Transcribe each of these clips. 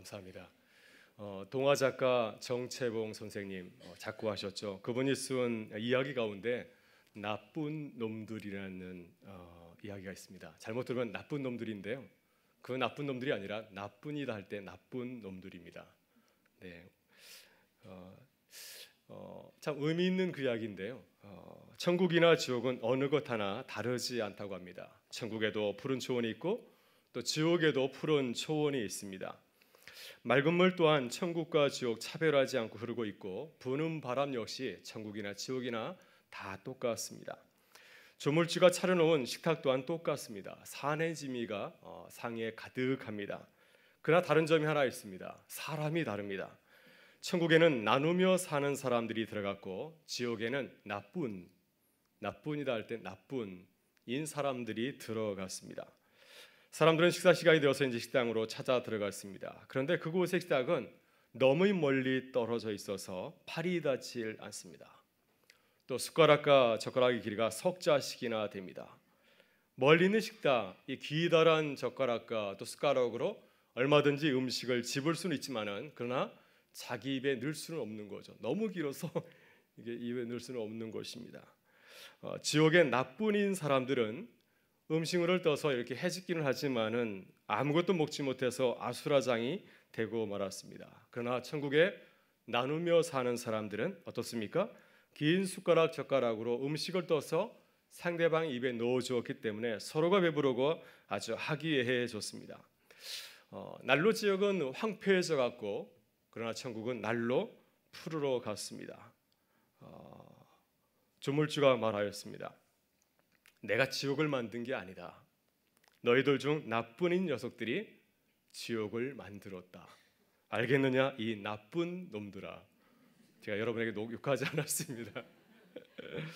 감사합니다. 어, 동화 작가 정채봉 선생님 어, 작고하셨죠. 그분이 쓴 이야기 가운데 나쁜 놈들이라는 어, 이야기가 있습니다. 잘못 들으면 나쁜 놈들인데요. 그 나쁜 놈들이 아니라 나쁜이다 할 때 나쁜 놈들입니다. 네, 어, 어, 참 의미 있는 그 이야기인데요. 어, 천국이나 지옥은 어느 것 하나 다르지 않다고 합니다. 천국에도 푸른 초원이 있고 또 지옥에도 푸른 초원이 있습니다. 맑은 물 또한 천국과 지옥 차별하지 않고 흐르고 있고 부는 바람 역시 천국이나 지옥이나 다 똑같습니다. 조물주가 차려놓은 식탁 또한 똑같습니다. 산의 지미가 어, 상에 가득합니다. 그러나 다른 점이 하나 있습니다. 사람이 다릅니다. 천국에는 나누며 사는 사람들이 들어갔고 지옥에는 나쁜 나쁜이다 할 때 나쁜인 사람들이 들어갔습니다. 사람들은 식사 시간이 되어서 이제 식당으로 찾아 들어갔습니다. 그런데 그곳의 식당은 너무 멀리 떨어져 있어서 팔이 닿질 않습니다. 또 숟가락과 젓가락의 길이가 석자씩이나 됩니다. 멀리 있는 식당, 이 기다란 젓가락과 또 숟가락으로 얼마든지 음식을 집을 수는 있지만은 그러나 자기 입에 넣을 수는 없는 거죠. 너무 길어서 이게 입에 넣을 수는 없는 것입니다. 어, 지옥의 나쁜인 사람들은 음식물을 떠서 이렇게 해집기는 하지만은 아무것도 먹지 못해서 아수라장이 되고 말았습니다. 그러나 천국에 나누며 사는 사람들은 어떻습니까? 긴 숟가락 젓가락으로 음식을 떠서 상대방 입에 넣어 주었기 때문에 서로가 배부르고 아주 하기해졌습니다 어, 난로 지역은 황폐해져 갔고 그러나 천국은 날로 푸르러 갔습니다. 어, 조물주가 말하였습니다. 내가 지옥을 만든 게 아니다. 너희들 중 나쁜 녀석들이 지옥을 만들었다. 알겠느냐? 이 나쁜 놈들아. 제가 여러분에게 욕하지 않았습니다.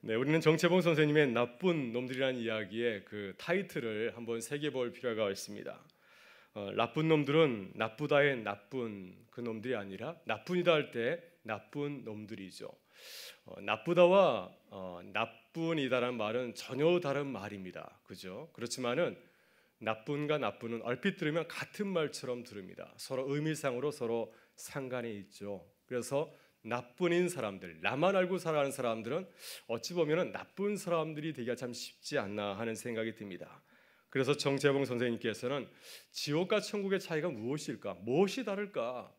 네, 우리는 정채봉 선생님의 나쁜 놈들이라는 이야기의 그 타이틀을 한번 새겨볼 필요가 있습니다. 어, 나쁜 놈들은 나쁘다의 나쁜 그 놈들이 아니라 나쁜이다 할 때 나쁜 놈들이죠. 어, 나쁘다와 어, 나쁜 이다라는 말은 전혀 다른 말입니다. 그죠? 그렇지만은 나쁜과 나쁜은 얼핏 들으면 같은 말처럼 들립니다. 서로 의미상으로 서로 상관이 있죠. 그래서 나쁜인 사람들, 나만 알고 살아가는 사람들은 어찌 보면은 나쁜 사람들이 되기가 참 쉽지 않나 하는 생각이 듭니다. 그래서 정재봉 선생님께서는 지옥과 천국의 차이가 무엇일까? 무엇이 다를까?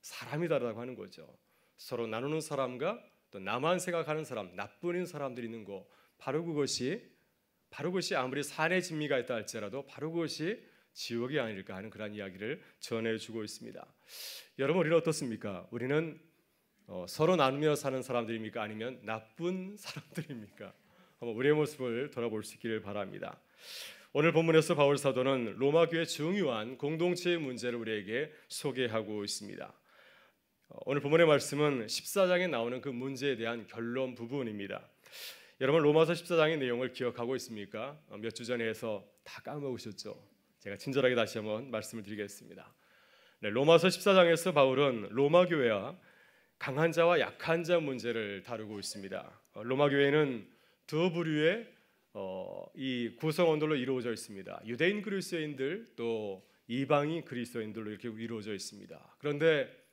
사람이 다르다고 하는 거죠. 서로 나누는 사람과 또 나만 생각하는 사람, 나쁜 사람들이 있는 거 바로 그것이 바로 그것이 아무리 산의 진미가 있다 할지라도 바로 그것이 지옥이 아닐까 하는 그런 이야기를 전해주고 있습니다. 여러분 우리는 어떻습니까? 우리는 어, 서로 나누며 사는 사람들입니까? 아니면 나쁜 사람들입니까? 한번 우리의 모습을 돌아볼 수 있기를 바랍니다. 오늘 본문에서 바울 사도는 로마 교회 중요한 공동체의 문제를 우리에게 소개하고 있습니다. 어, 오늘 본문의 말씀은 14장에 나오는 그 문제에 대한 결론 부분입니다. 여러분 로마서 14장의 내용을 기억하고 있습니까? 어, 몇주 전에 해서 다 까먹으셨죠? 제가 친절하게 다시 한번 말씀을 드리겠습니다. 네, 로마서 14장에서 바울은 로마 교회와 강한 자와 약한 자 문제를 다루고 있습니다. 어, 로마 교회는 두 부류의 어, 이 구성원들로 이루어져 있습니다. 유대인 그리스도인들 또 이방인 그리스도인들로 이렇게 이루어져 있습니다. 그런데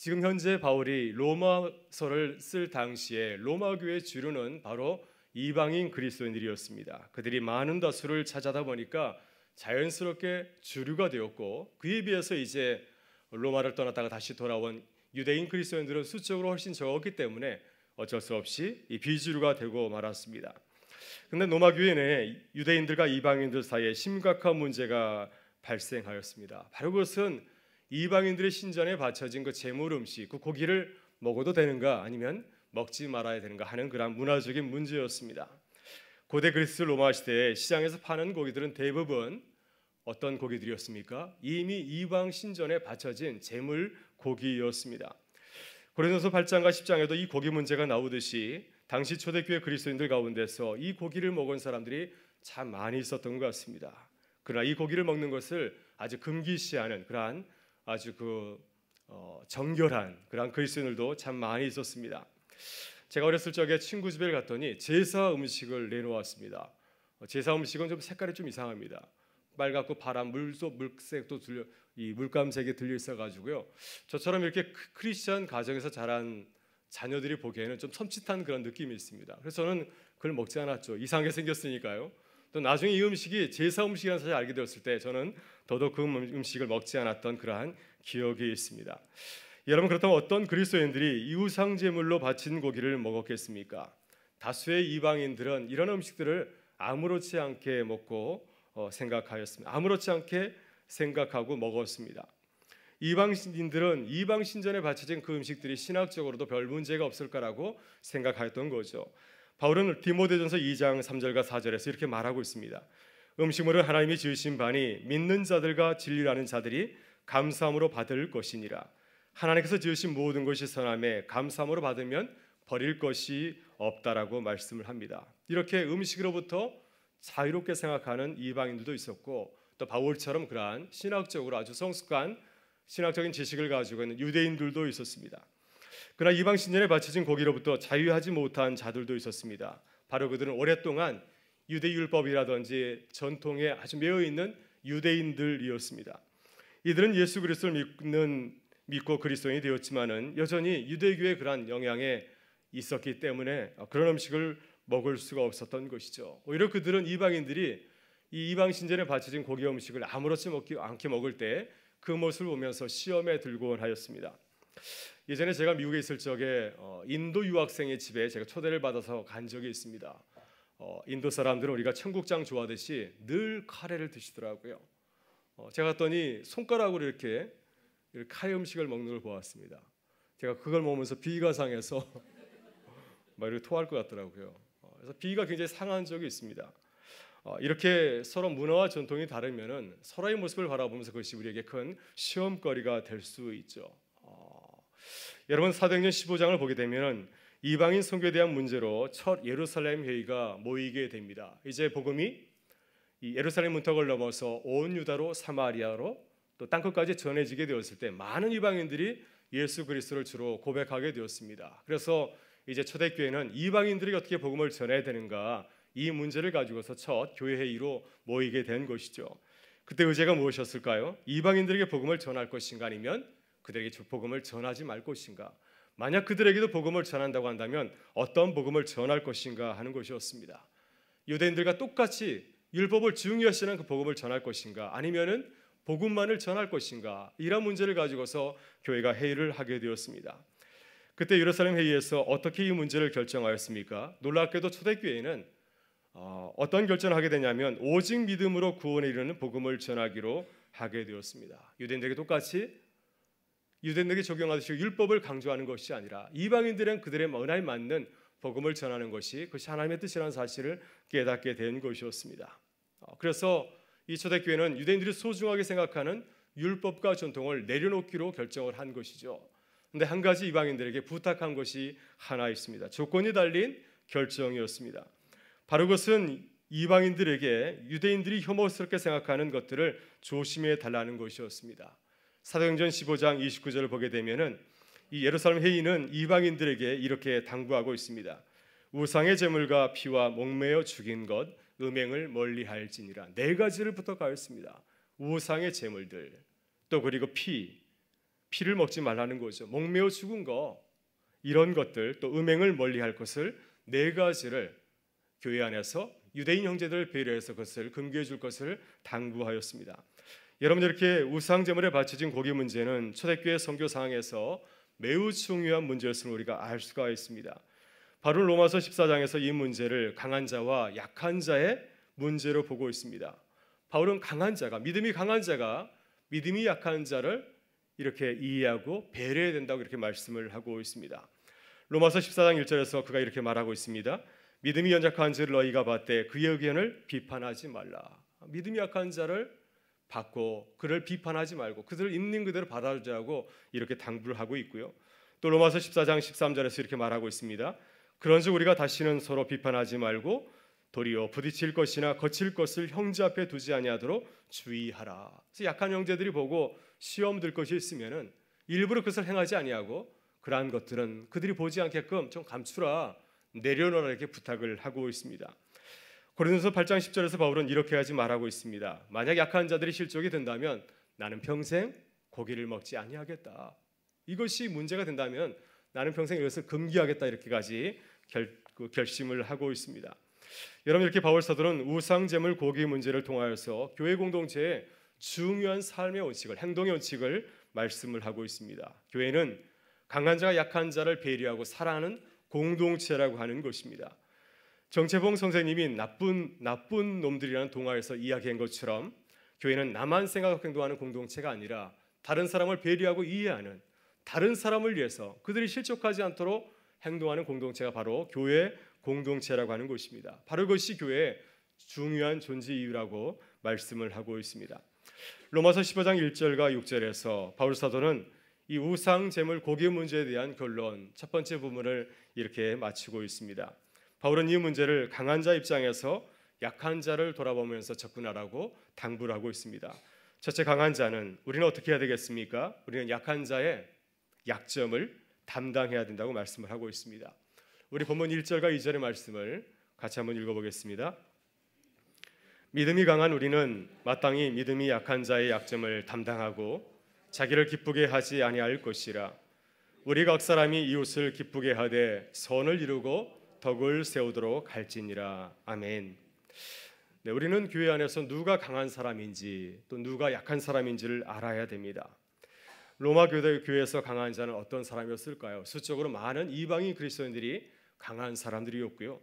지금 현재 바울이 로마서를 쓸 당시에 로마 교회 주류는 바로 이방인 그리스도인들이었습니다. 그들이 많은 다수를 차지다 보니까 자연스럽게 주류가 되었고 그에 비해서 이제 로마를 떠났다가 다시 돌아온 유대인 그리스도인들은 수적으로 훨씬 적었기 때문에 어쩔 수 없이 이 비주류가 되고 말았습니다. 근데 로마 교회 내 유대인들과 이방인들 사이에 심각한 문제가 발생하였습니다. 바로 그것은 이방인들의 신전에 바쳐진 그 제물 음식, 그 고기를 먹어도 되는가 아니면 먹지 말아야 되는가 하는 그런 문화적인 문제였습니다. 고대 그리스 로마 시대에 시장에서 파는 고기들은 대부분 어떤 고기들이었습니까? 이미 이방 신전에 바쳐진 제물 고기였습니다. 고린도서 8장과 10장에도 이 고기 문제가 나오듯이 당시 초대교회 그리스도인들 가운데서 이 고기를 먹은 사람들이 참 많이 있었던 것 같습니다. 그러나 이 고기를 먹는 것을 아주 금기시하는 그러한 아주 그 어, 정결한 그런 그리스도인들도 참 많이 있었습니다. 제가 어렸을 적에 친구 집에 갔더니 제사 음식을 내놓았습니다. 어, 제사 음식은 좀 색깔이 좀 이상합니다. 빨갛고 파란 물도 물색도 들려 이 물감색이 들려 있어 가지고요. 저처럼 이렇게 크리스천 가정에서 자란 자녀들이 보기에는 좀 섬찟한 그런 느낌이 있습니다. 그래서 저는 그걸 먹지 않았죠. 이상하게 생겼으니까요. 또 나중에 이 음식이 제사 음식이라는 사실을 알게 되었을 때 저는 더더욱 그 음, 음식을 먹지 않았던 그러한 기억이 있습니다. 여러분 그렇다면 어떤 그리스도인들이 이우상 제물로 바친 고기를 먹었겠습니까? 다수의 이방인들은 이런 음식들을 아무렇지 않게 먹고 어, 생각하였습니다. 아무렇지 않게 생각하고 먹었습니다. 이방인들은 이방신전에 바쳐진 그 음식들이 신학적으로도 별 문제가 없을까라고 생각하였던 거죠. 바울은 디모데전서 2장 3절과 4절에서 이렇게 말하고 있습니다. 음식물을 하나님이 지으신 바니 믿는 자들과 진리라는 자들이 감사함으로 받을 것이니라. 하나님께서 지으신 모든 것이 선함에 감사함으로 받으면 버릴 것이 없다라고 말씀을 합니다. 이렇게 음식으로부터 자유롭게 생각하는 이방인들도 있었고 또 바울처럼 그러한 신학적으로 아주 성숙한 신학적인 지식을 가지고 있는 유대인들도 있었습니다. 그러나 이방 신전에 바쳐진 고기로부터 자유하지 못한 자들도 있었습니다. 바로 그들은 오랫동안 유대율법이라든지 전통에 아주 매여 있는 유대인들이었습니다. 이들은 예수 그리스도를 믿는 믿고 그리스도인이 되었지만은 여전히 유대교의 그러한 영향에 있었기 때문에 그런 음식을 먹을 수가 없었던 것이죠. 오히려 그들은 이방인들이 이 이방 신전에 바쳐진 고기 음식을 아무렇지 않게 먹을 때 그 모습을 보면서 시험에 들곤 하였습니다. 예전에 제가 미국에 있을 적에 어, 인도 유학생의 집에 제가 초대를 받아서 간 적이 있습니다. 어, 인도 사람들은 우리가 청국장 좋아하듯이 늘 카레를 드시더라고요. 어, 제가 갔더니 손가락으로 이렇게 카레 음식을 먹는 걸 보았습니다. 제가 그걸 먹으면서 비위가 상해서 말을 토할 것 같더라고요. 그래서 비위가 굉장히 상한 적이 있습니다. 이렇게 서로 문화와 전통이 다르면 서로의 모습을 바라보면서 그것이 우리에게 큰 시험거리가 될 수 있죠. 여러분 사도행전 15장을 보게 되면 이방인 선교에 대한 문제로 첫 예루살렘 회의가 모이게 됩니다. 이제 복음이 예루살렘 문턱을 넘어서 온 유다로 사마리아로 또 땅끝까지 전해지게 되었을 때 많은 이방인들이 예수 그리스도를 주로 고백하게 되었습니다. 그래서 이제 초대교회는 이방인들이 어떻게 복음을 전해야 되는가 이 문제를 가지고서 첫 교회 회의로 모이게 된 것이죠. 그때 의제가 무엇이었을까요? 이방인들에게 복음을 전할 것인가 아니면 그들에게 주 복음을 전하지 말 것인가? 만약 그들에게도 복음을 전한다고 한다면 어떤 복음을 전할 것인가 하는 것이었습니다. 유대인들과 똑같이 율법을 중요시하는 그 복음을 전할 것인가 아니면은 복음만을 전할 것인가 이런 문제를 가지고서 교회가 회의를 하게 되었습니다. 그때 예루살렘 회의에서 어떻게 이 문제를 결정하였습니까? 놀랍게도 초대교회는 어, 떤 결정을 하게 되냐면 오직 믿음으로 구원에 이르는 복음을 전하기로 하게 되었습니다. 유대인들에게 똑같이 유대인에게 들 적용하듯이 율법을 강조하는 것이 아니라 이방인들은 그들의 은하에 맞는 복음을 전하는 것이 그것이 하나님의 뜻이라는 사실을 깨닫게 된 것이었습니다. 어, 그래서 이 초대교회는 유대인들이 소중하게 생각하는 율법과 전통을 내려놓기로 결정을 한 것이죠. 근데 한 가지 이방인들에게 부탁한 것이 하나 있습니다. 조건이 달린 결정이었습니다. 바로 그것은 이방인들에게 유대인들이 혐오스럽게 생각하는 것들을 조심해 달라는 것이었습니다. 사도행전 15장 29절을 보게 되면은 이 예루살렘 회의는 이방인들에게 이렇게 당부하고 있습니다. 우상의 제물과 피와 목매어 죽인 것 음행을 멀리할지니라 네 가지를 부탁하였습니다. 우상의 제물들 또 그리고 피 피를 먹지 말라는 거죠. 목매어 죽은 거 이런 것들 또 음행을 멀리할 것을 네 가지를 교회 안에서 유대인 형제들 배려해서 그것을 금교해 줄 것을 당부하였습니다. 여러분 이렇게 우상 제물에 바쳐진 고기 문제는 초대교회 선교 상황에서 매우 중요한 문제였음을 우리가 알 수가 있습니다. 바로 로마서 14장에서 이 문제를 강한 자와 약한 자의 문제로 보고 있습니다. 바울은 강한 자가 믿음이 강한 자가 믿음이 약한 자를 이렇게 이해하고 배려해야 된다고 이렇게 말씀을 하고 있습니다. 로마서 14장 1절에서 그가 이렇게 말하고 있습니다. 믿음이 연약한 줄 너희가 봤대 그의 의견을 비판하지 말라. 믿음이 약한 자를 받고 그를 비판하지 말고 그들을 있는 그대로 받아주자고 이렇게 당부를 하고 있고요. 또 로마서 14장 13절에서 이렇게 말하고 있습니다. 그런즉 우리가 다시는 서로 비판하지 말고 도리어 부딪힐 것이나 거칠 것을 형제 앞에 두지 아니하도록 주의하라. 그래서 약한 형제들이 보고 시험 들 것이 있으면은 일부러 그것을 행하지 아니하고 그러한 것들은 그들이 보지 않게끔 좀 감추라 내려놓으라 이렇게 부탁을 하고 있습니다. 고린도서 8장 10절에서 바울은 이렇게까지 말하고 있습니다. 만약 약한 자들이 실족이 된다면 나는 평생 고기를 먹지 아니하겠다. 이것이 문제가 된다면 나는 평생 이것을 금기하겠다 이렇게까지 결, 그 결심을 하고 있습니다. 여러분 이렇게 바울 사도는 우상제물 고기 문제를 통하여서 교회 공동체의 중요한 삶의 원칙을 행동의 원칙을 말씀을 하고 있습니다. 교회는 강한 자가 약한 자를 배려하고 사랑하는 공동체라고 하는 것입니다. 정채봉 선생님이 나쁜 나쁜 놈들이라는 동화에서 이야기한 것처럼 교회는 나만 생각하고 행동하는 공동체가 아니라 다른 사람을 배려하고 이해하는 다른 사람을 위해서 그들이 실족하지 않도록 행동하는 공동체가 바로 교회 공동체라고 하는 것입니다. 바로 그것이 교회의 중요한 존재 이유라고 말씀을 하고 있습니다. 로마서 15장 1절과 6절에서 바울 사도는 이 우상 제물 고기 문제에 대한 결론 첫 번째 부분을 이렇게 마치고 있습니다. 바울은 이 문제를 강한 자 입장에서 약한 자를 돌아보면서 접근하라고 당부를 하고 있습니다. 첫째 강한 자는 우리는 어떻게 해야 되겠습니까? 우리는 약한 자의 약점을 담당해야 된다고 말씀을 하고 있습니다. 우리 본문 1절과 2절의 말씀을 같이 한번 읽어보겠습니다. 믿음이 강한 우리는 마땅히 믿음이 약한 자의 약점을 담당하고 자기를 기쁘게 하지 아니할 것이라. 우리 각 사람이 이웃을 기쁘게 하되 선을 이루고 덕을 세우도록 할지니라 아멘. 네, 우리는 교회 안에서 누가 강한 사람인지 또 누가 약한 사람인지를 알아야 됩니다. 로마 교대 교회에서 강한 자는 어떤 사람이었을까요? 수적으로 많은 이방인 그리스도인들이 강한 사람들이었고요.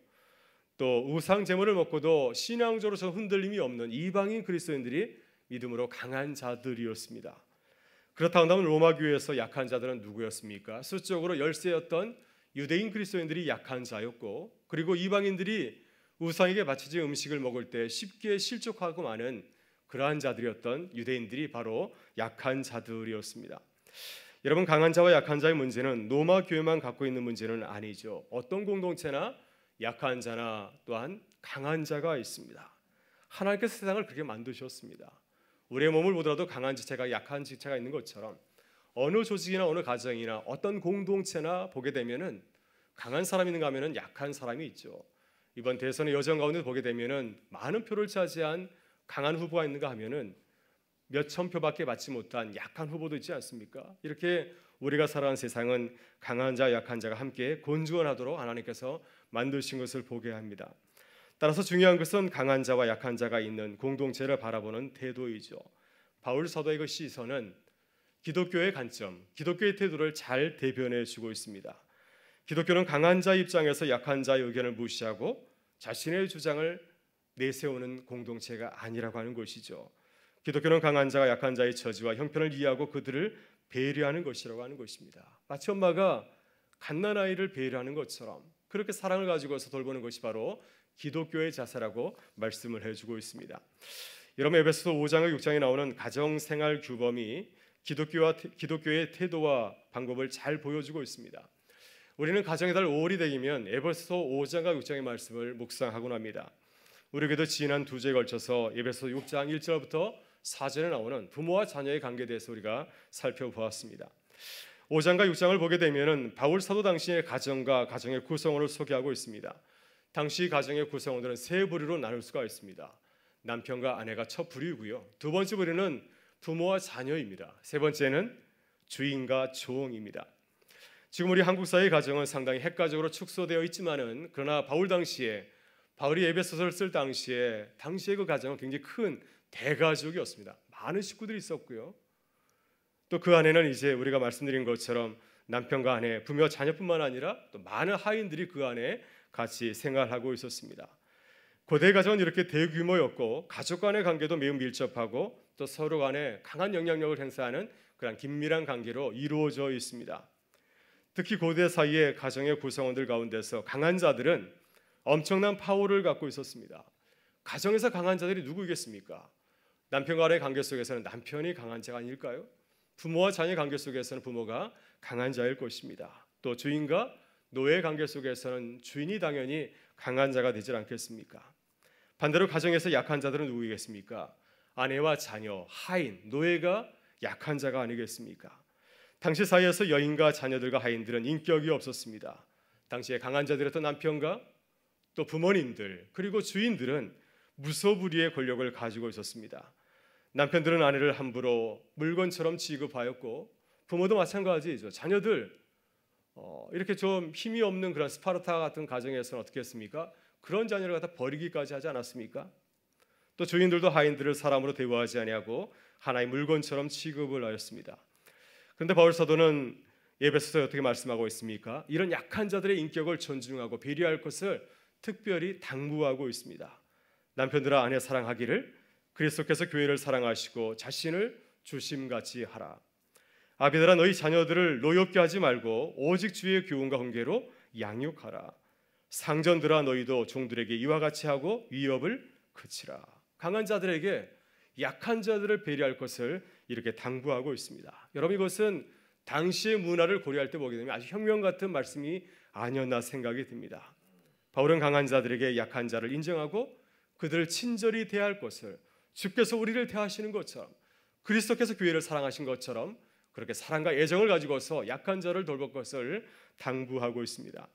또 우상 제물을 먹고도 신앙적으로 전 흔들림이 없는 이방인 그리스도인들이 믿음으로 강한 자들이었습니다. 그렇다 한다면 로마 교회에서 약한 자들은 누구였습니까? 수적으로 열세였던 유대인 그리스도인들이 약한 자였고 그리고 이방인들이 우상에게 바치지 음식을 먹을 때 쉽게 실족하고 많은 그러한 자들이었던 유대인들이 바로 약한 자들이었습니다. 여러분 강한 자와 약한 자의 문제는 로마 교회만 갖고 있는 문제는 아니죠. 어떤 공동체나 약한 자나 또한 강한 자가 있습니다. 하나님께서 세상을 그렇게 만드셨습니다. 우리의 몸을 보더라도 강한 지체가 약한 지체가 있는 것처럼 어느 조직이나 어느 가정이나 어떤 공동체나 보게 되면은 강한 사람이 있는가 하면은 약한 사람이 있죠. 이번 대선의 여정 가운데 보게 되면은 많은 표를 차지한 강한 후보가 있는가 하면은 몇 천 표밖에 받지 못한 약한 후보도 있지 않습니까? 이렇게 우리가 살아가 세상은 강한 자 약한 자가 함께 곤주원하도록 하나님께서 만드신 것을 보게 합니다. 따라서 중요한 것은 강한 자와 약한 자가 있는 공동체를 바라보는 태도이죠. 바울 사도의 그 시선은 기독교의 관점, 기독교의 태도를 잘 대변해 주고 있습니다. 기독교는 강한 자 입장에서 약한 자의 의견을 무시하고 자신의 주장을 내세우는 공동체가 아니라고 하는 것이죠. 기독교는 강한 자가 약한 자의 처지와 형편을 이해하고 그들을 배려하는 것이라고 하는 것입니다. 마치 엄마가 갓난아이를 배려하는 것처럼 그렇게 사랑을 가지고서 돌보는 것이 바로 기독교의 자세라고 말씀을 해주고 있습니다. 여러분 에베소서 5장과 6장에 나오는 가정생활 규범이 기독교와 기독교의 태도와 방법을 잘 보여주고 있습니다. 우리는 가정의 달 5월이 되기면 에베소 5장과 6장의 말씀을 묵상하곤 합니다. 우리 교도 지난 두 주에 걸쳐서 에베소 6장 1절부터 4절에 나오는 부모와 자녀의 관계에 대해서 우리가 살펴보았습니다. 5장과 6장을 보게 되면은 바울 사도 당시의 가정과 가정의 구성원을 소개하고 있습니다. 당시 가정의 구성원들은 세 부류로 나눌 수가 있습니다. 남편과 아내가 첫 부류이고요. 두 번째 부류는 부모와 자녀입니다. 세 번째는 주인과 종입니다. 지금 우리 한국 사회 의 가정은 상당히 핵가적으로 축소되어 있지만은 그러나 바울 당시에 바울이 에베소서를 쓸 당시에 당시의 그 가정은 굉장히 큰 대가족이었습니다. 많은 식구들이 있었고요. 또 그 안에는 이제 우리가 말씀드린 것처럼 남편과 아내, 부모 와 자녀뿐만 아니라 또 많은 하인들이 그 안에 같이 생활하고 있었습니다. 고대 가정은 이렇게 대규모였고 가족 간의 관계도 매우 밀접하고 또 서로 간에 강한 영향력을 행사하는 그런 긴밀한 관계로 이루어져 있습니다. 특히 고대 사이의 가정의 구성원들 가운데서 강한 자들은 엄청난 파워를 갖고 있었습니다. 가정에서 강한 자들이 누구이겠습니까? 남편 간의 관계 속에서는 남편이 강한 자가 아닐까요? 부모와 자녀 관계 속에서는 부모가 강한 자일 것입니다. 또 주인과 노예 관계 속에서는 주인이 당연히 강한 자가 되질 않겠습니까? 반대로 가정에서 약한 자들은 누구이겠습니까? 아내와 자녀, 하인, 노예가 약한 자가 아니겠습니까? 당시 사회에서 여인과 자녀들과 하인들은 인격이 없었습니다. 당시에 강한 자들이었던 남편과 또 부모님들 그리고 주인들은 무소불위의 권력을 가지고 있었습니다. 남편들은 아내를 함부로 물건처럼 취급하였고 부모도 마찬가지죠. 자녀들 어, 이렇게 좀 힘이 없는 그런 스파르타 같은 가정에서는 어떻게 했습니까? 그런 자녀를 갖다 버리기까지 하지 않았습니까? 또 주인들도 하인들을 사람으로 대우하지 아니하고 하나의 물건처럼 취급을 하였습니다. 그런데 바울 사도는 예배소서에 어떻게 말씀하고 있습니까? 이런 약한 자들의 인격을 존중하고 배려할 것을 특별히 당부하고 있습니다. 남편들아 아내 사랑하기를 그리스도께서 교회를 사랑하시고 자신을 주심같이 하라. 아비들아 너희 자녀들을 노엽게 하지 말고 오직 주의 교훈과 훈계로 양육하라. 상전들아 너희도 종들에게 이와 같이 하고 위협을 그치라. 강한 자들에게 약한 자들을 배려할 것을 이렇게 당부하고 있습니다. 여러분 이것은 당시의 문화를 고려할 때 보게 되면 아주 혁명 같은 말씀이 아니었나 생각이 듭니다. 바울은 강한 자들에게 약한 자를 인정하고 그들을 친절히 대할 것을 주께서 우리를 대하시는 것처럼 그리스도께서 교회를 사랑하신 것처럼 그렇게 사랑과 애정을 가지고서 약한 자를 돌볼 것을 당부하고 있습니다.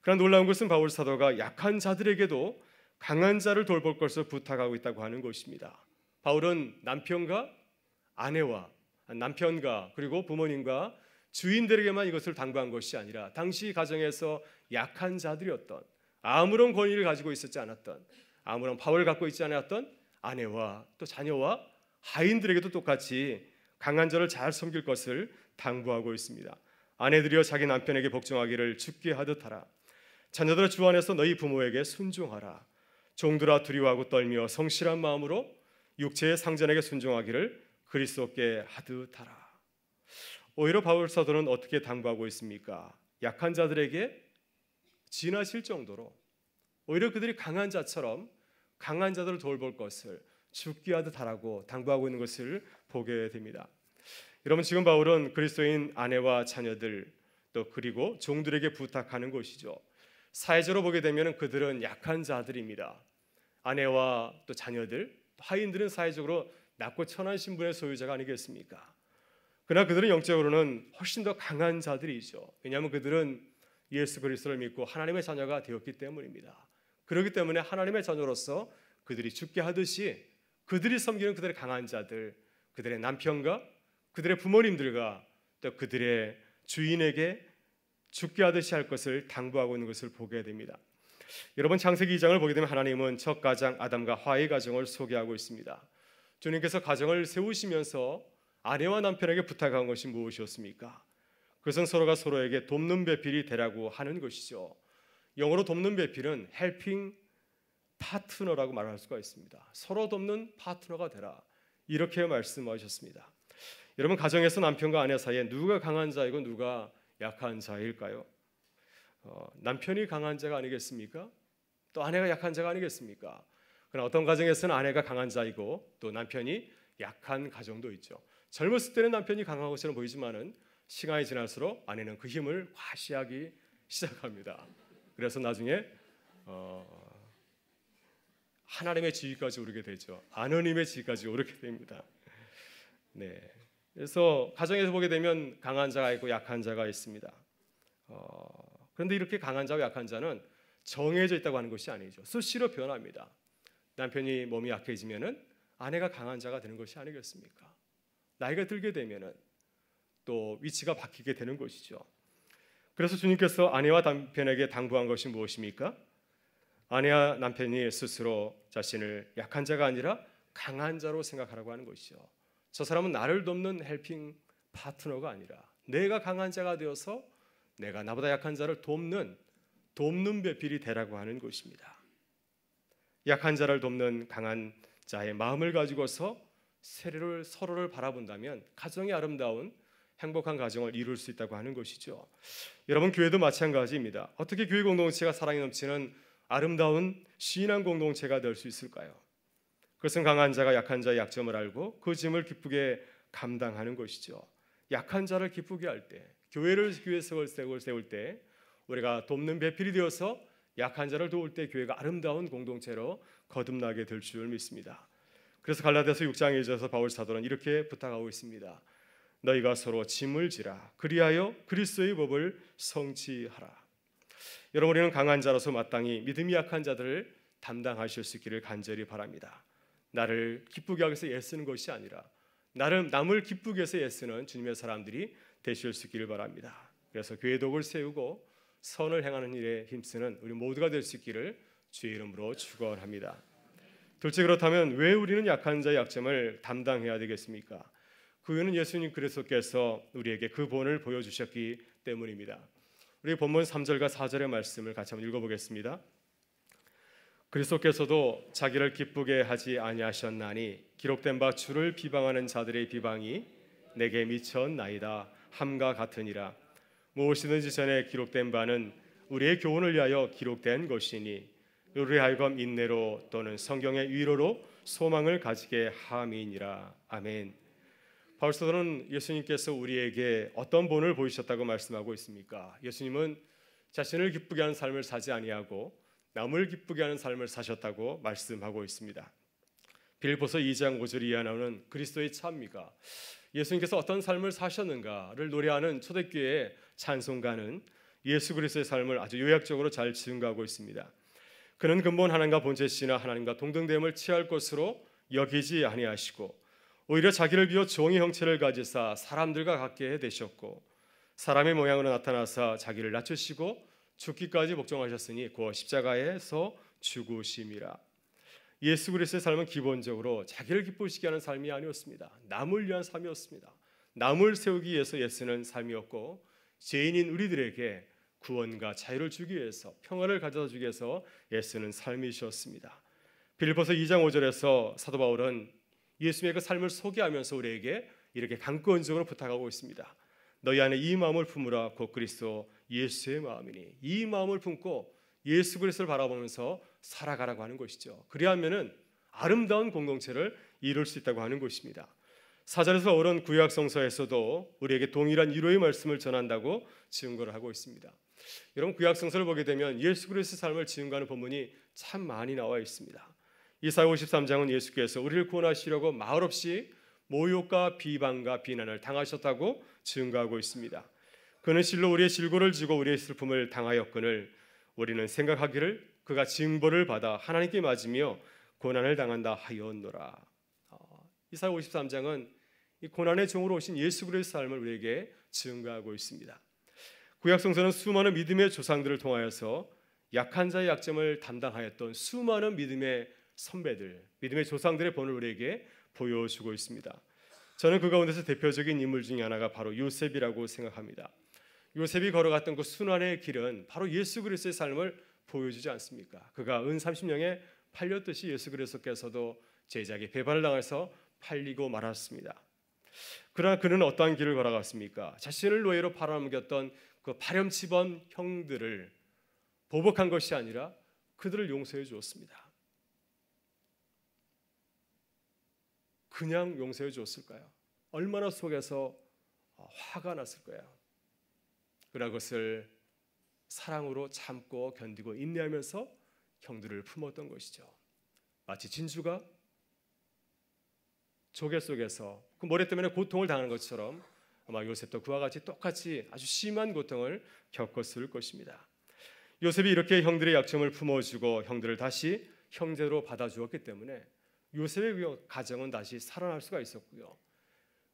그러나 놀라운 것은 바울 사도가 약한 자들에게도 강한 자를 돌볼 것을 부탁하고 있다고 하는 것입니다. 바울은 남편과 아내와 남편과 그리고 부모님과 주인들에게만 이것을 당부한 것이 아니라 당시 가정에서 약한 자들이었던 아무런 권위를 가지고 있었지 않았던 아무런 파워를 갖고 있지 않았던 아내와 또 자녀와 하인들에게도 똑같이 강한 자를 잘 섬길 것을 당부하고 있습니다. 아내들이여 자기 남편에게 복종하기를 죽게 하듯 하라. 자녀들아 주 안에서 너희 부모에게 순종하라. 종들아 두려워하고 떨며 성실한 마음으로 육체의 상전에게 순종하기를 그리스도께 하듯 하라. 오히려 바울 사도는 어떻게 당부하고 있습니까? 약한 자들에게 지나실 정도로 오히려 그들이 강한 자처럼 강한 자들을 돌볼 것을 죽기 하듯 하라고 당부하고 있는 것을 보게 됩니다. 여러분 지금 바울은 그리스도인 아내와 자녀들 또 그리고 종들에게 부탁하는 것이죠. 사회적으로 보게 되면 그들은 약한 자들입니다. 아내와 또 자녀들, 하인들은 사회적으로 낮고 천한 신분의 소유자가 아니겠습니까? 그러나 그들은 영적으로는 훨씬 더 강한 자들이죠. 왜냐하면 그들은 예수 그리스도를 믿고 하나님의 자녀가 되었기 때문입니다. 그렇기 때문에 하나님의 자녀로서 그들이 죽게 하듯이 그들이 섬기는 그들의 강한 자들, 그들의 남편과 그들의 부모님들과 또 그들의 주인에게 죽게 하듯이 할 것을 당부하고 있는 것을 보게 됩니다. 여러분 창세기 2장을 보게 되면 하나님은 첫 가장 아담과 화의 가정을 소개하고 있습니다. 주님께서 가정을 세우시면서 아내와 남편에게 부탁한 것이 무엇이었습니까? 그것은 서로가 서로에게 돕는 배필이 되라고 하는 것이죠. 영어로 돕는 배필은 helping 파트너라고 말할 수가 있습니다. 서로 돕는 파트너가 되라. 이렇게 말씀하셨습니다. 여러분 가정에서 남편과 아내 사이에 누가 강한 자이고 누가 약한 자일까요? 남편이 어, 강한 자가 아니겠습니까? 또 아내가 약한 자가 아니겠습니까? 그러나 어떤 가정에서는 아내가 강한 자이고 또 남편이 약한 가정도 있죠. 젊었을 때는 남편이 강한 것처럼 보이지만은 시간이 지날수록 아내는 그 힘을 과시하기 시작합니다. 그래서 나중에 어, 하나님의 지위까지 오르게 되죠. 아느님의 지위까지 오르게 됩니다. 네. 그래서 가정에서 보게 되면 강한 자가 있고 약한 자가 있습니다. 어, 그런데 이렇게 강한 자와 약한 자는 정해져 있다고 하는 것이 아니죠. 수시로 변합니다. 남편이 몸이 약해지면은 아내가 강한 자가 되는 것이 아니겠습니까? 나이가 들게 되면은 또 위치가 바뀌게 되는 것이죠. 그래서 주님께서 아내와 남편에게 당부한 것이 무엇입니까? 아내와 남편이 스스로 자신을 약한 자가 아니라 강한 자로 생각하라고 하는 것이죠. 저 사람은 나를 돕는 헬핑 파트너가 아니라 내가 강한 자가 되어서 내가 나보다 약한 자를 돕는 돕는 배필이 되라고 하는 것입니다. 약한 자를 돕는 강한 자의 마음을 가지고서 세례를 서로를 바라본다면 가정이 아름다운 행복한 가정을 이룰 수 있다고 하는 것이죠. 여러분 교회도 마찬가지입니다. 어떻게 교회 공동체가 사랑이 넘치는 아름다운 신앙 공동체가 될 수 있을까요? 그것은 강한 자가 약한 자의 약점을 알고 그 짐을 기쁘게 감당하는 것이죠. 약한 자를 기쁘게 할때 교회를 교회 세울, 세울 때 우리가 돕는 배필이 되어서 약한 자를 도울 때 교회가 아름다운 공동체로 거듭나게 될 줄 믿습니다. 그래서 갈라디아서 6장에 이어서 바울 사도는 이렇게 부탁하고 있습니다. 너희가 서로 짐을 지라 그리하여 그리스도의 법을 성취하라. 여러분 우리는 강한 자로서 마땅히 믿음이 약한 자들을 담당하실 수 있기를 간절히 바랍니다. 나를 기쁘게 하기 위해서 애쓰는 것이 아니라 나름 남을 기쁘게 해서 애쓰는 주님의 사람들이 되실 수 있기를 바랍니다. 그래서 교회 독을 세우고 선을 행하는 일에 힘쓰는 우리 모두가 될 수 있기를 주의 이름으로 축원합니다. 둘째 그렇다면 왜 우리는 약한 자의 약점을 담당해야 되겠습니까? 그 이유는 예수님 그리스도께서 우리에게 그 본을 보여주셨기 때문입니다. 우리 본문 3절과 4절의 말씀을 같이 한번 읽어보겠습니다. 그리스도께서도 자기를 기쁘게 하지 아니하셨나니 기록된 바 주를 비방하는 자들의 비방이 내게 미쳤나이다. 함과 같으니라 무엇이든지 전에 기록된 바는 우리의 교훈을 위하여 기록된 것이니 우리 하여금 인내로 또는 성경의 위로로 소망을 가지게 함이니라 아멘. 바울사도는 예수님께서 우리에게 어떤 본을 보이셨다고 말씀하고 있습니까? 예수님은 자신을 기쁘게 하는 삶을 사지 아니하고 남을 기쁘게 하는 삶을 사셨다고 말씀하고 있습니다. 빌보서 2장 5절 이하는 그리스도의 참미가 예수님께서 어떤 삶을 사셨는가를 노래하는 초대교회의 찬송가는 예수 그리스도의 삶을 아주 요약적으로 잘 증가하고 있습니다. 그는 근본 하나님과 본체시나 하나님과 동등됨을 취할 것으로 여기지 아니하시고 오히려 자기를 비워 종의 형체를 가지사 사람들과 같게 되셨고 사람의 모양으로 나타나사 자기를 낮추시고 죽기까지 복종하셨으니 곧 십자가에서 죽으심이라 예수 그리스도의 삶은 기본적으로 자기를 기쁘시게 하는 삶이 아니었습니다. 남을 위한 삶이었습니다. 남을 세우기 위해서 예수는 삶이었고 죄인인 우리들에게 구원과 자유를 주기 위해서 평화를 가져다 주기 위해서 예수는 삶이셨습니다. 빌보서 2장 5절에서 사도 바울은 예수님의 그 삶을 소개하면서 우리에게 이렇게 강권적으로 부탁하고 있습니다. 너희 안에 이 마음을 품으라 곧 그리스도 예수의 마음이니 이 마음을 품고 예수 그리스도를 바라보면서 살아가라고 하는 것이죠. 그리하면은 아름다운 공동체를 이룰 수 있다고 하는 것입니다. 사절에서 오른 구약 성서에서도 우리에게 동일한 위로의 말씀을 전한다고 증거를 하고 있습니다. 여러분 구약 성서를 보게 되면 예수 그리스도의 삶을 증거하는 본문이 참 많이 나와 있습니다. 이사 53장은 예수께서 우리를 구원하시려고 마을 없이 모욕과 비방과 비난을 당하셨다고 증거하고 있습니다. 그는 실로 우리의 질고를 지고 우리의 슬픔을 당하였거늘 우리는 생각하기를 그가 징벌을 받아 하나님께 맞으며 고난을 당한다 하였노라. 어, 이사 53장은 이 고난의 종으로 오신 예수 그리스도의 삶을 우리에게 증가하고 있습니다. 구약 성서는 수많은 믿음의 조상들을 통하여서 약한 자의 약점을 담당하였던 수많은 믿음의 선배들, 믿음의 조상들의 본을 우리에게 보여주고 있습니다. 저는 그 가운데서 대표적인 인물 중에 하나가 바로 요셉이라고 생각합니다. 요셉이 걸어갔던 그 순환의 길은 바로 예수 그리스도의 삶을 보여주지 않습니까? 그가 은 30명에 팔렸듯이 예수 그리스도께서도 제자에게 배반을 당해서 팔리고 말았습니다. 그러나 그는 어떠한 길을 걸어갔습니까? 자신을 노예로 팔아넘겼던 그 파렴치범 형들을 보복한 것이 아니라 그들을 용서해 주었습니다. 그냥 용서해 주었을까요? 얼마나 속에서 화가 났을 거야. 그러나 그것을 사랑으로 참고 견디고 인내하면서 형들을 품었던 것이죠. 마치 진주가 조개 속에서 그 모래 때문에 고통을 당하는 것처럼 아마 요셉도 그와 같이 똑같이 아주 심한 고통을 겪었을 것입니다. 요셉이 이렇게 형들의 약점을 품어주고 형들을 다시 형제로 받아주었기 때문에 요셉의 그 가정은 다시 살아날 수가 있었고요.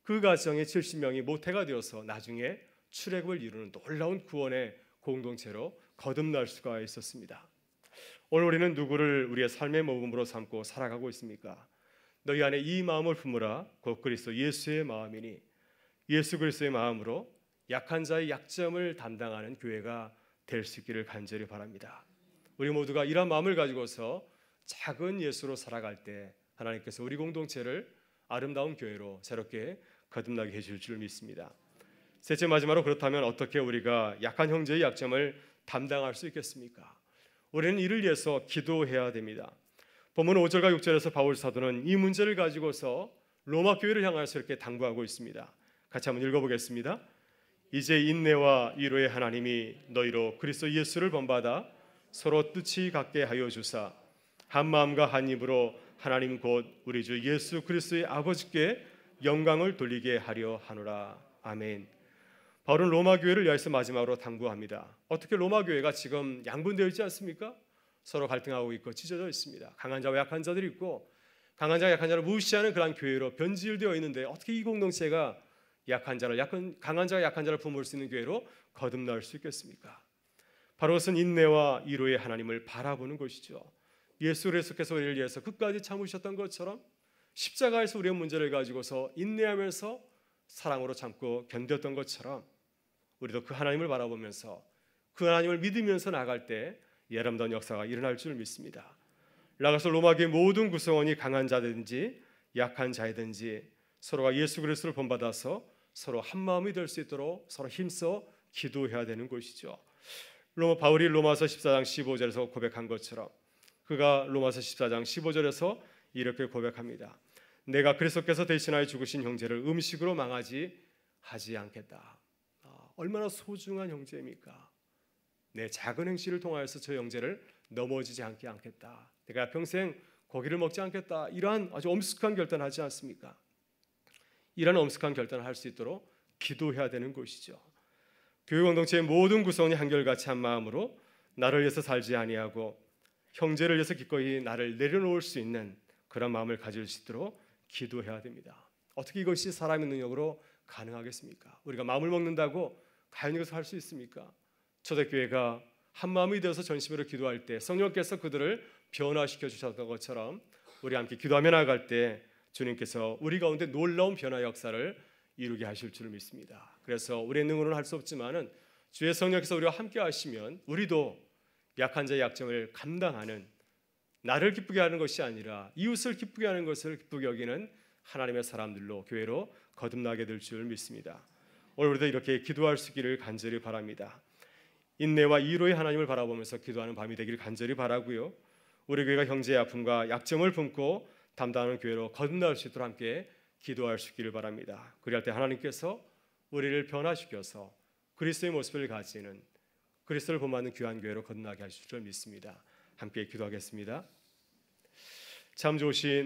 그 가정의 70명이 모태가 되어서 나중에 출애굽을 이루는 놀라운 구원의 공동체로 거듭날 수가 있었습니다. 오늘 우리는 누구를 우리의 삶의 모범으로 삼고 살아가고 있습니까? 너희 안에 이 마음을 품으라 곧 그리스도 예수의 마음이니 예수 그리스도의 마음으로 약한 자의 약점을 담당하는 교회가 될 수 있기를 간절히 바랍니다. 우리 모두가 이런 마음을 가지고서 작은 예수로 살아갈 때 하나님께서 우리 공동체를 아름다운 교회로 새롭게 거듭나게 해줄 줄 믿습니다. 셋째 마지막으로 그렇다면 어떻게 우리가 약한 형제의 약점을 담당할 수 있겠습니까? 우리는 이를 위해서 기도해야 됩니다. 본문 5절과 6절에서 바울 사도는 이 문제를 가지고서 로마 교회를 향해서 이렇게 당부하고 있습니다. 같이 한번 읽어보겠습니다. 이제 인내와 위로의 하나님이 너희로 그리스도 예수를 본받아 서로 뜻이 같게 하여 주사 한 마음과 한 입으로 하나님 곧 우리 주 예수 그리스도의 아버지께 영광을 돌리게 하려 하노라. 아멘. 바울은 로마 교회를 위해서 마지막으로 당부합니다. 어떻게 로마 교회가 지금 양분되어 있지 않습니까? 서로 갈등하고 있고 찢어져 있습니다. 강한 자와 약한 자들이 있고 강한 자와 약한 자를 무시하는 그러 교회로 변질되어 있는데 어떻게 이 공동체가 약한 자를 약한 강한 자와 약한 자를 품을 수 있는 교회로 거듭날 수 있겠습니까? 바로 그것은 인내와 이로의 하나님을 바라보는 것이죠. 예수 그리스도께서 우리를 위해서 끝까지 참으셨던 것처럼 십자가에서 우리의 문제를 가지고서 인내하면서 사랑으로 참고 견뎠던 것처럼 우리도 그 하나님을 바라보면서 그 하나님을 믿으면서 나갈 때예람름다운 역사가 일어날 줄 믿습니다. 나가서 로마의 모든 구성원이 강한 자든지 약한 자든지 서로가 예수 그리스도를 본받아서 서로 한 마음이 될 수 있도록 서로 힘써 기도해야 되는 것이죠. 로마 바울이 로마서 14장 15절에서 고백한 것처럼 그가 로마서 14장 15절에서 이렇게 고백합니다. 내가 그리스도께서 대신하여 죽으신 형제를 음식으로 망하지 하지 않겠다. 얼마나 소중한 형제입니까? 내 작은 행실을 통하여서 저 형제를 넘어지지 않게 않겠다. 내가 평생 고기를 먹지 않겠다. 이러한 아주 엄숙한 결단을 하지 않습니까? 이러 엄숙한 결단을 할 수 있도록 기도해야 되는 곳이죠. 교회 공동체의 모든 구성이 한결같이 한 마음으로 나를 위해서 살지 아니하고 형제를 위해서 기꺼이 나를 내려놓을 수 있는 그런 마음을 가질 수 있도록 기도해야 됩니다. 어떻게 이것이 사람의 능력으로 가능하겠습니까? 우리가 마음을 먹는다고 과연 이것을 할 수 있습니까? 초대교회가 한 마음이 되어서 전심으로 기도할 때 성령께서 그들을 변화시켜 주셨던 것처럼 우리 함께 기도하며 나아갈 때 주님께서 우리 가운데 놀라운 변화 역사를 이루게 하실 줄 믿습니다. 그래서 우리의 능으로는 할 수 없지만은 주의 성령께서 우리와 함께 하시면 우리도 약한 자의 약점을 감당하는 나를 기쁘게 하는 것이 아니라 이웃을 기쁘게 하는 것을 기쁘게 여기는 하나님의 사람들로 교회로 거듭나게 될 줄 믿습니다. 오늘도 이렇게 기도할 수 있기를 간절히 바랍니다. 인내와 이로의 하나님을 바라보면서 기도하는 밤이 되기를 간절히 바라고요. 우리 교회가 형제의 아픔과 약점을 품고 담당하는 교회로 거듭날 수 있도록 함께 기도할 수 있기를 바랍니다. 그리할 때 하나님께서 우리를 변화시켜서 그리스도의 모습을 가지는 그리스도를 본받는 귀한 교회로 거듭나게 하실 줄 믿습니다. 함께 기도하겠습니다. 참 좋으신